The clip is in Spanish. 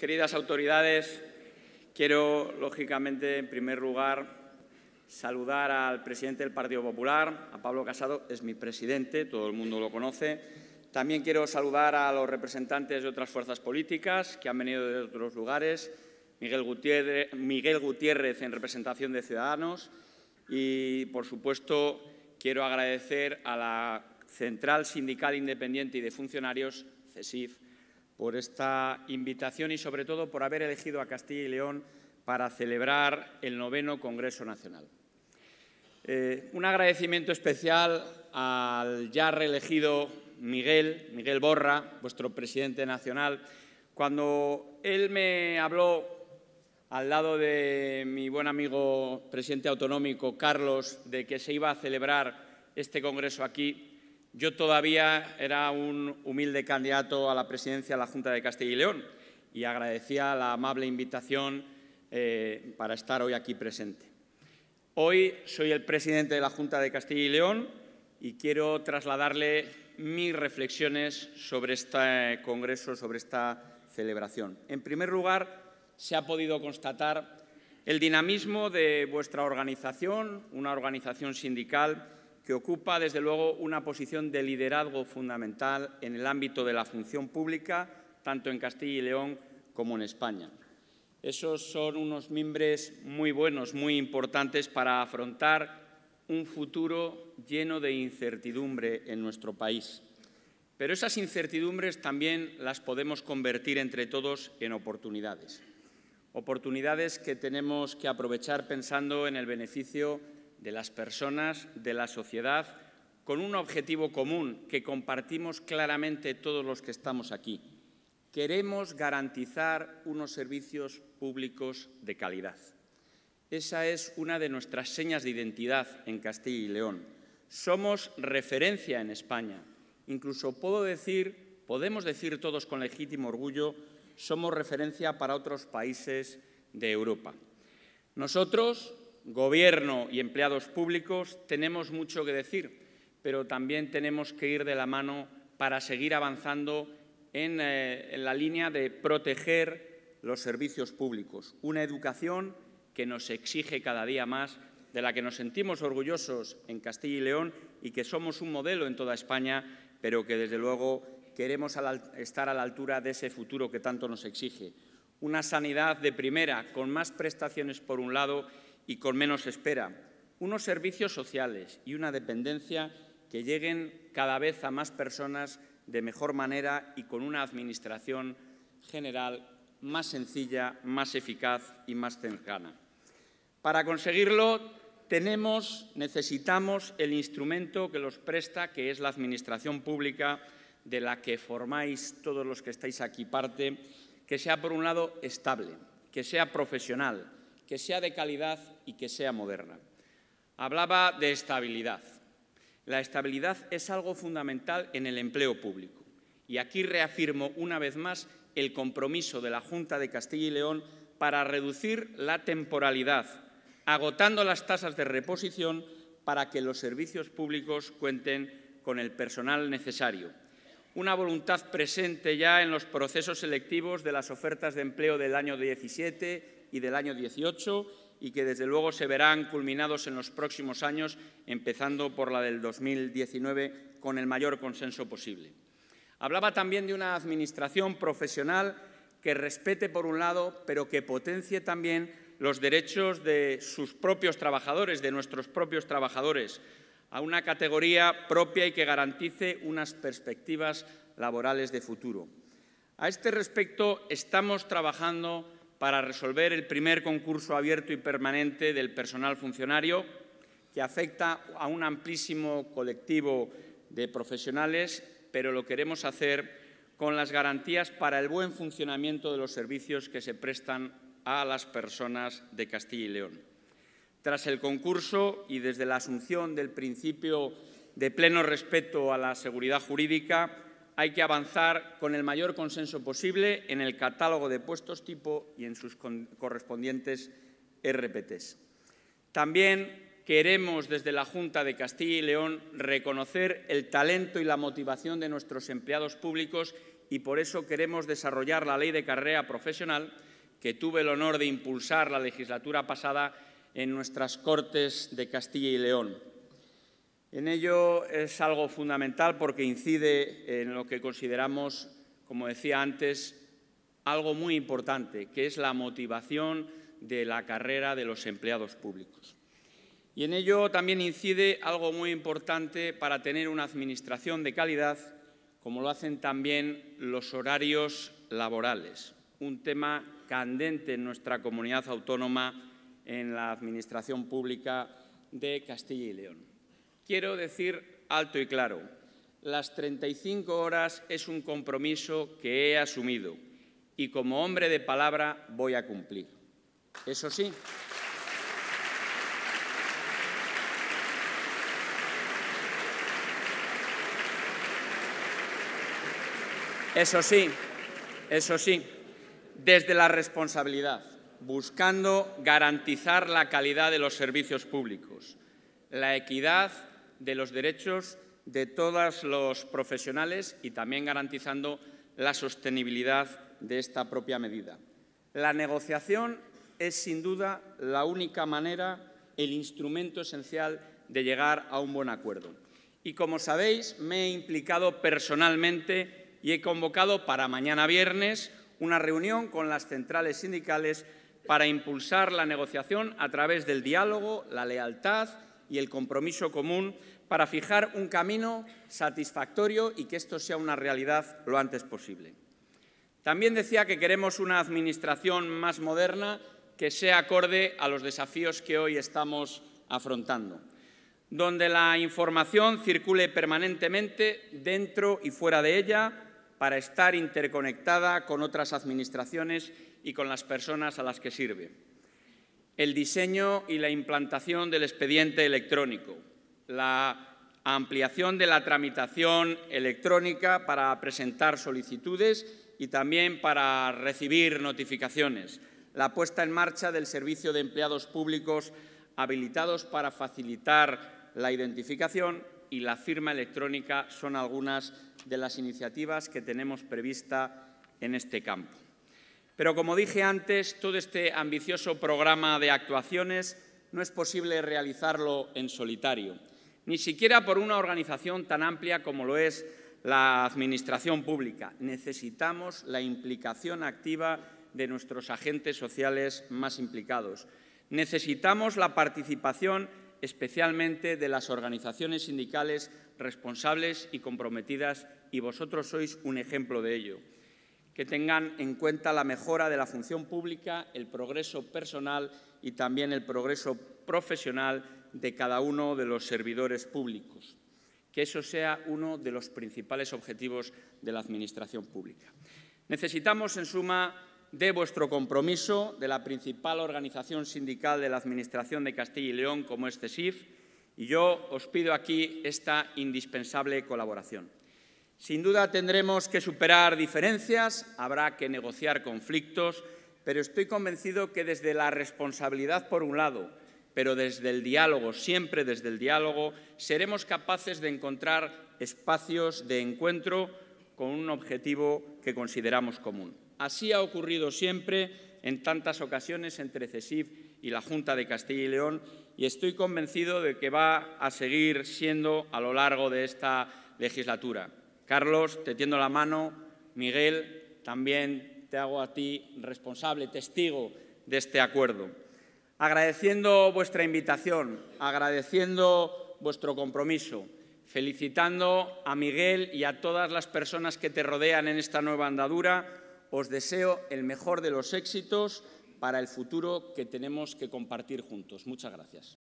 queridas autoridades, quiero, lógicamente, en primer lugar, saludar al presidente del Partido Popular, a Pablo Casado, es mi presidente, todo el mundo lo conoce. También quiero saludar a los representantes de otras fuerzas políticas que han venido de otros lugares, Miguel Gutiérrez, Miguel Gutiérrez en representación de Ciudadanos y, por supuesto, quiero agradecer a la Central Sindical Independiente y de Funcionarios, CESIF, por esta invitación y, sobre todo, por haber elegido a Castilla y León para celebrar el noveno Congreso Nacional. Eh, un agradecimiento especial al ya reelegido Miguel, Miguel Borra, vuestro presidente nacional. Cuando él me habló al lado de mi buen amigo presidente autonómico, Carlos, de que se iba a celebrar este Congreso aquí, yo todavía era un humilde candidato a la presidencia de la Junta de Castilla y León y agradecía la amable invitación eh, para estar hoy aquí presente. Hoy soy el presidente de la Junta de Castilla y León y quiero trasladarle mis reflexiones sobre este congreso, sobre esta celebración. En primer lugar, se ha podido constatar el dinamismo de vuestra organización, una organización sindical que ocupa desde luego una posición de liderazgo fundamental en el ámbito de la función pública, tanto en Castilla y León como en España. Esos son unos mimbres muy buenos, muy importantes para afrontar un futuro lleno de incertidumbre en nuestro país. Pero esas incertidumbres también las podemos convertir entre todos en oportunidades. Oportunidades que tenemos que aprovechar pensando en el beneficio de las personas, de la sociedad, con un objetivo común que compartimos claramente todos los que estamos aquí. Queremos garantizar unos servicios públicos de calidad. Esa es una de nuestras señas de identidad en Castilla y León. Somos referencia en España. Incluso puedo decir, podemos decir todos con legítimo orgullo, somos referencia para otros países de Europa. Nosotros gobierno y empleados públicos tenemos mucho que decir, pero también tenemos que ir de la mano para seguir avanzando eh, en, la línea de proteger los servicios públicos, una educación que nos exige cada día más, de la que nos sentimos orgullosos en Castilla y León y que somos un modelo en toda España, pero que desde luego queremos estar a la altura de ese futuro que tanto nos exige. Una sanidad de primera, con más prestaciones por un lado y con menos espera, unos servicios sociales y una dependencia que lleguen cada vez a más personas de mejor manera y con una administración general más sencilla, más eficaz y más cercana. Para conseguirlo necesitamos el instrumento que los presta, que es la Administración Pública, de la que formáis todos los que estáis aquí parte, que sea por un lado estable, que sea profesional, que sea de calidad y que sea moderna. Hablaba de estabilidad. La estabilidad es algo fundamental en el empleo público. Y aquí reafirmo una vez más el compromiso de la Junta de Castilla y León para reducir la temporalidad, agotando las tasas de reposición para que los servicios públicos cuenten con el personal necesario. Una voluntad presente ya en los procesos selectivos de las ofertas de empleo del año 17 y del año 18 y que desde luego se verán culminados en los próximos años, empezando por la del 2019 con el mayor consenso posible. Hablaba también de una administración profesional que respete por un lado, pero que potencie también los derechos de sus propios trabajadores, de nuestros propios trabajadores, a una categoría propia y que garantice unas perspectivas laborales de futuro. A este respecto, estamos trabajando para resolver el primer concurso abierto y permanente del personal funcionario que afecta a un amplísimo colectivo de profesionales, pero lo queremos hacer con las garantías para el buen funcionamiento de los servicios que se prestan a las personas de Castilla y León. Tras el concurso y desde la asunción del principio de pleno respeto a la seguridad jurídica, hay que avanzar con el mayor consenso posible en el catálogo de puestos tipo y en sus correspondientes RPTs. También queremos desde la Junta de Castilla y León reconocer el talento y la motivación de nuestros empleados públicos y por eso queremos desarrollar la Ley de Carrera Profesional que tuve el honor de impulsar la legislatura pasada en nuestras Cortes de Castilla y León. En ello es algo fundamental porque incide en lo que consideramos, como decía antes, algo muy importante, que es la motivación de la carrera de los empleados públicos. Y en ello también incide algo muy importante para tener una administración de calidad, como lo hacen también los horarios laborales, un tema candente en nuestra comunidad autónoma en la administración pública de Castilla y León. Quiero decir alto y claro, las 35 horas es un compromiso que he asumido y como hombre de palabra voy a cumplir. Eso sí. Eso sí, eso sí, desde la responsabilidad, buscando garantizar la calidad de los servicios públicos, la equidad de los derechos de todos los profesionales y también garantizando la sostenibilidad de esta propia medida. La negociación es sin duda la única manera, el instrumento esencial de llegar a un buen acuerdo. Y como sabéis, me he implicado personalmente y he convocado para mañana viernes una reunión con las centrales sindicales para impulsar la negociación a través del diálogo, la lealtad y el compromiso común para fijar un camino satisfactorio y que esto sea una realidad lo antes posible. También decía que queremos una administración más moderna que sea acorde a los desafíos que hoy estamos afrontando, donde la información circule permanentemente dentro y fuera de ella para estar interconectada con otras administraciones y con las personas a las que sirve el diseño y la implantación del expediente electrónico, la ampliación de la tramitación electrónica para presentar solicitudes y también para recibir notificaciones, la puesta en marcha del servicio de empleados públicos habilitados para facilitar la identificación y la firma electrónica son algunas de las iniciativas que tenemos prevista en este campo. Pero como dije antes, todo este ambicioso programa de actuaciones no es posible realizarlo en solitario, ni siquiera por una organización tan amplia como lo es la Administración Pública. Necesitamos la implicación activa de nuestros agentes sociales más implicados. Necesitamos la participación especialmente de las organizaciones sindicales responsables y comprometidas, y vosotros sois un ejemplo de ello que tengan en cuenta la mejora de la función pública, el progreso personal y también el progreso profesional de cada uno de los servidores públicos. Que eso sea uno de los principales objetivos de la Administración pública. Necesitamos, en suma, de vuestro compromiso de la principal organización sindical de la Administración de Castilla y León, como es CESIF, y yo os pido aquí esta indispensable colaboración. Sin duda tendremos que superar diferencias, habrá que negociar conflictos, pero estoy convencido que desde la responsabilidad por un lado, pero desde el diálogo, siempre desde el diálogo, seremos capaces de encontrar espacios de encuentro con un objetivo que consideramos común. Así ha ocurrido siempre en tantas ocasiones entre CESIF y la Junta de Castilla y León y estoy convencido de que va a seguir siendo a lo largo de esta legislatura. Carlos, te tiendo la mano. Miguel, también te hago a ti responsable, testigo de este acuerdo. Agradeciendo vuestra invitación, agradeciendo vuestro compromiso, felicitando a Miguel y a todas las personas que te rodean en esta nueva andadura, os deseo el mejor de los éxitos para el futuro que tenemos que compartir juntos. Muchas gracias.